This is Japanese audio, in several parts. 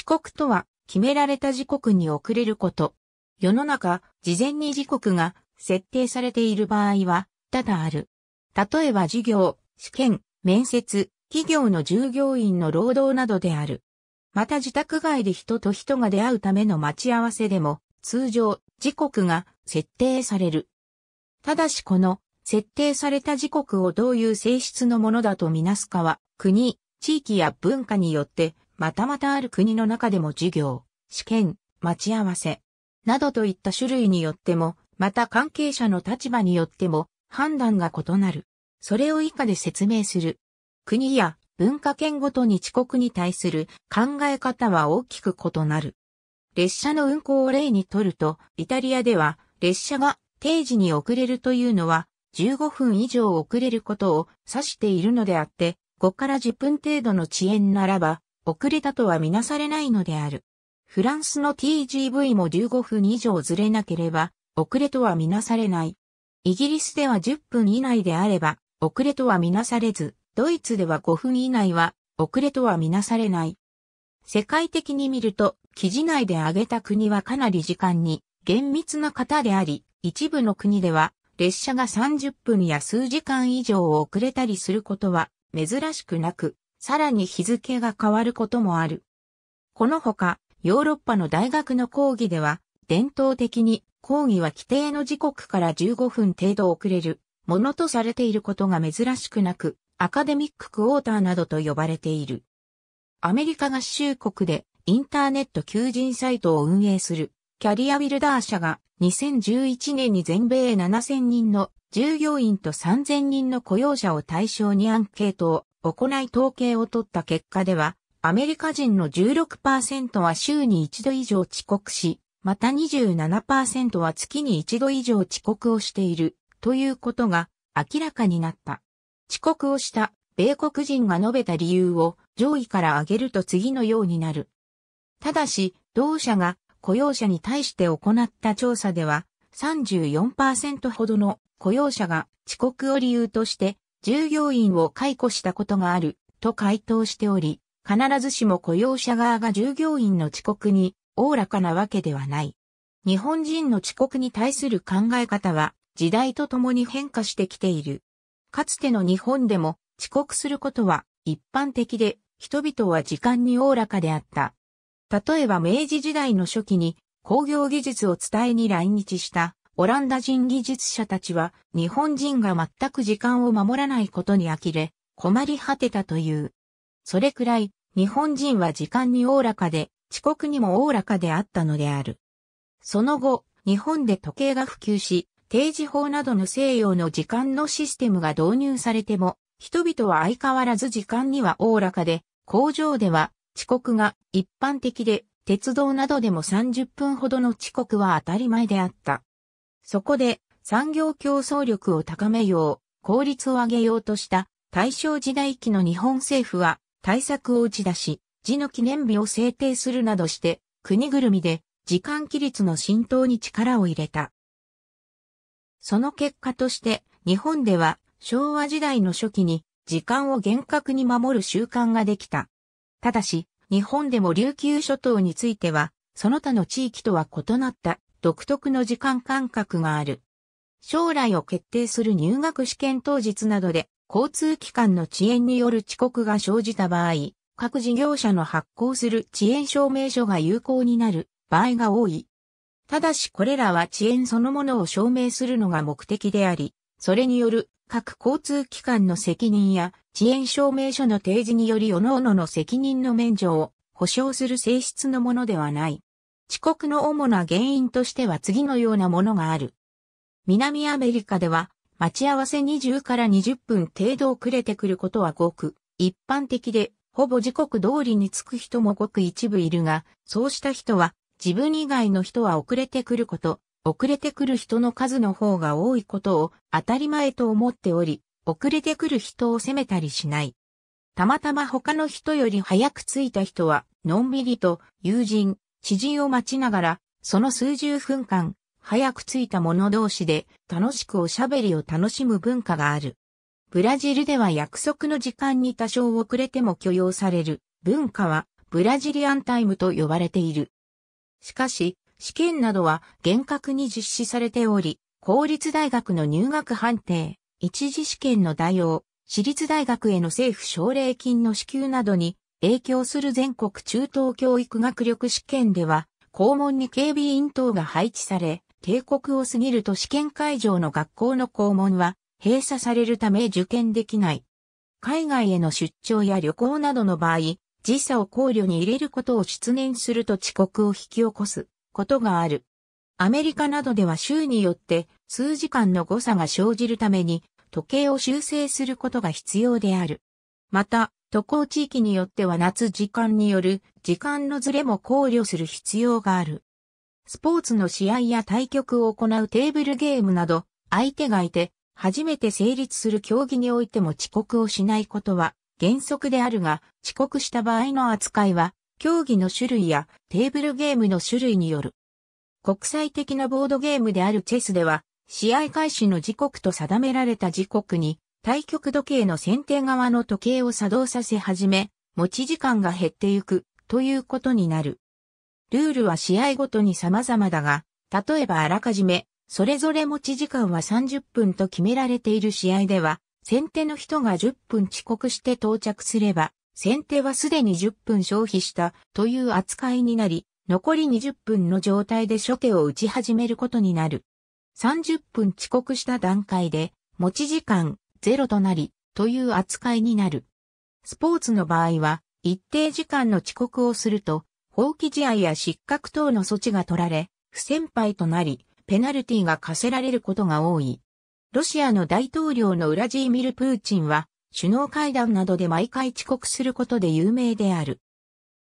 遅刻とは、決められた時刻に遅れること。世の中、事前に時刻が設定されている場合は、多々ある。例えば授業、試験、面接、企業の従業員の労働などである。また自宅外で人と人が出会うための待ち合わせでも、通常、時刻が設定される。ただしこの、設定された時刻をどういう性質のものだとみなすかは、国、地域や文化によってまたまたある国の中でも授業、試験、待ち合わせ、などといった種類によっても、また関係者の立場によっても判断が異なる。それを以下で説明する。国や文化圏ごとに遅刻に対する考え方は大きく異なる。列車の運行を例にとると、イタリアでは列車が定時に遅れるというのは15分以上遅れることを指しているのであって、5から10分程度の遅延ならば遅れたとはみなされないのである。フランスの TGV も15分以上ずれなければ、遅れとはみなされない。イギリスでは10分以内であれば、遅れとはみなされず、ドイツでは5分以内は、遅れとはみなされない。世界的に見ると、記事内で挙げた国はかなり時間に厳密な方であり、一部の国では列車が30分や数時間以上遅れたりすることは珍しくなく、さらに日付が変わることもある。このほか、ヨーロッパの大学の講義では、伝統的に講義は規定の時刻から15分程度遅れるものとされていることが珍しくなく、アカデミッククォーターなどと呼ばれている。アメリカ合衆国でインターネット求人サイトを運営するキャリアビルダー社が2011年に全米7000人の従業員と3000人の雇用者を対象にアンケートを行い統計を取った結果では、アメリカ人の16%は週に一度以上遅刻し、また27%は月に一度以上遅刻をしているということが明らかになった。遅刻をした米国人が述べた理由を上位から挙げると次のようになる。ただし、同社が雇用者に対して行った調査では34%ほどの雇用者が遅刻を理由として従業員を解雇したことがあると回答しており、必ずしも雇用者側が従業員の遅刻におおらかなわけではない。日本人の遅刻に対する考え方は時代とともに変化してきている。かつての日本でも遅刻することは一般的で人々は時間におおらかであった。例えば明治時代の初期に工業技術を伝えに来日したオランダ人技術者たちは日本人が全く時間を守らないことに呆れ、困り果てたという。それくらい日本人は時間におおらかで、遅刻にもおおらかであったのである。その後、日本で時計が普及し、定時法などの西洋の時間のシステムが導入されても、人々は相変わらず時間にはおおらかで、工場では遅刻が一般的で、鉄道などでも30分ほどの遅刻は当たり前であった。そこで産業競争力を高めよう、効率を上げようとした大正時代期の日本政府は対策を打ち出し、時の記念日を制定するなどして、国ぐるみで時間規律の浸透に力を入れた。その結果として、日本では昭和時代の初期に時間を厳格に守る習慣ができた。ただし、日本でも琉球諸島については、その他の地域とは異なった独特の時間感覚がある。将来を決定する入学試験当日などで交通機関の遅延による遅刻が生じた場合、各事業者の発行する遅延証明書が有効になる場合が多い。ただしこれらは遅延そのものを証明するのが目的であり、それによる各交通機関の責任や遅延証明書の提示により各々の責任の免除を保障する性質のものではない。遅刻の主な原因としては次のようなものがある。南アメリカでは、待ち合わせ20から20分程度遅れてくることはごく一般的で、ほぼ時刻通りに着く人もごく一部いるが、そうした人は、自分以外の人は遅れてくること、遅れてくる人の数の方が多いことを当たり前と思っており、遅れてくる人を責めたりしない。たまたま他の人より早く着いた人は、のんびりと友人、知人を待ちながら、その数十分間、早く着いた者同士で楽しくおしゃべりを楽しむ文化がある。ブラジルでは約束の時間に多少遅れても許容される文化はブラジリアンタイムと呼ばれている。しかし、試験などは厳格に実施されており、公立大学の入学判定、一次試験の代用、私立大学への政府奨励金の支給などに影響する全国中等教育学力試験では、校門に警備員等が配置され、帝国を過ぎると試験会場の学校の校門は閉鎖されるため受験できない。海外への出張や旅行などの場合、時差を考慮に入れることを出念すると遅刻を引き起こすことがある。アメリカなどでは州によって数時間の誤差が生じるために時計を修正することが必要である。また、渡航地域によっては夏時間による時間のずれも考慮する必要がある。スポーツの試合や対局を行うテーブルゲームなど、相手がいて、初めて成立する競技においても遅刻をしないことは原則であるが、遅刻した場合の扱いは、競技の種類やテーブルゲームの種類による。国際的なボードゲームであるチェスでは、試合開始の時刻と定められた時刻に対局時計の先手側の時計を作動させ始め、持ち時間が減ってゆくということになる。ルールは試合ごとに様々だが、例えばあらかじめ、それぞれ持ち時間は30分と決められている試合では、先手の人が10分遅刻して到着すれば、先手はすでに10分消費したという扱いになり、残り20分の状態で初手を打ち始めることになる。30分遅刻した段階で、持ち時間ゼロとなり、という扱いになる。スポーツの場合は、一定時間の遅刻をすると、放棄試合や失格等の措置が取られ、不先輩となり、ペナルティが課せられることが多い。ロシアの大統領のウラジーミル・プーチンは、首脳会談などで毎回遅刻することで有名である。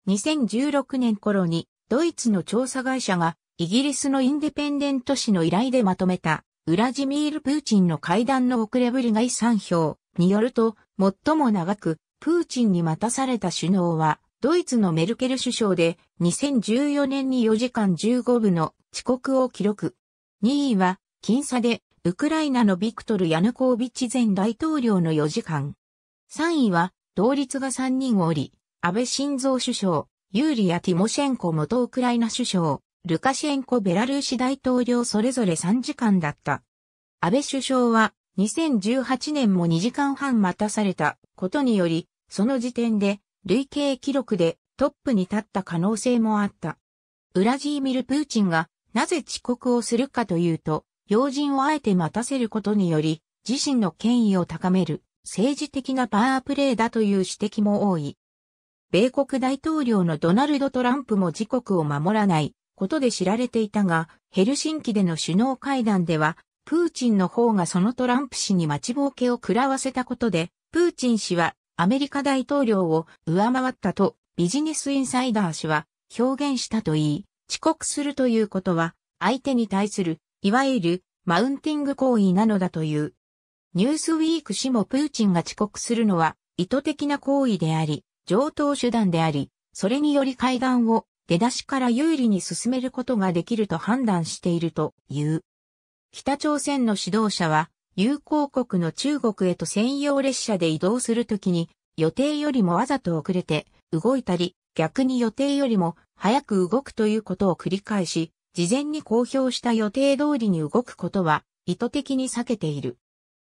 2016年頃に、ドイツの調査会社が、イギリスのインデペンデント紙の依頼でまとめた、ウラジミール・プーチンの会談の遅れぶりが遺産票によると、最も長く、プーチンに待たされた首脳は、ドイツのメルケル首相で、2014年に4時間15分の遅刻を記録。2位は、僅差で、ウクライナのビクトル・ヤヌコービッチ前大統領の4時間。3位は、同率が3人おり、安倍晋三首相、ユーリア・ティモシェンコ元ウクライナ首相、ルカシェンコベラルーシ大統領それぞれ3時間だった。安倍首相は2018年も2時間半待たされたことにより、その時点で累計記録でトップに立った可能性もあった。ウラジーミル・プーチンがなぜ遅刻をするかというと、要人をあえて待たせることにより、自身の権威を高める政治的なパワープレイだという指摘も多い。米国大統領のドナルド・トランプも時刻を守らないことで知られていたが、ヘルシンキでの首脳会談では、プーチンの方がそのトランプ氏に待ちぼうけを食らわせたことで、プーチン氏はアメリカ大統領を上回ったとビジネスインサイダー氏は表現したといい、遅刻するということは相手に対する、いわゆるマウンティング行為なのだという。ニュースウィーク氏もプーチンが遅刻するのは意図的な行為であり、上等手段であり、それにより会談を出だしから有利に進めることができると判断しているという。北朝鮮の指導者は、友好国の中国へと専用列車で移動するときに、予定よりもわざと遅れて動いたり、逆に予定よりも早く動くということを繰り返し、事前に公表した予定通りに動くことは意図的に避けている。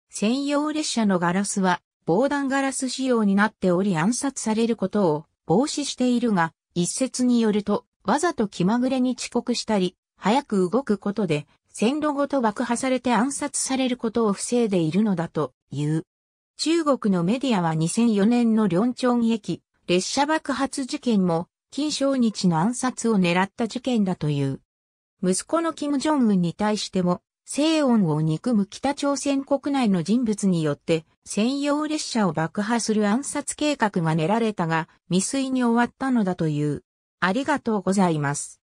専用列車のガラスは防弾ガラス仕様になっており暗殺されることを防止しているが、一説によると、わざと気まぐれに遅刻したり、早く動くことで、線路ごと爆破されて暗殺されることを防いでいるのだという。中国のメディアは2004年の両町駅、列車爆発事件も、金正日の暗殺を狙った事件だという。息子の金正恩に対しても、西恩を憎む北朝鮮国内の人物によって、専用列車を爆破する暗殺計画が練られたが、未遂に終わったのだという。ありがとうございます。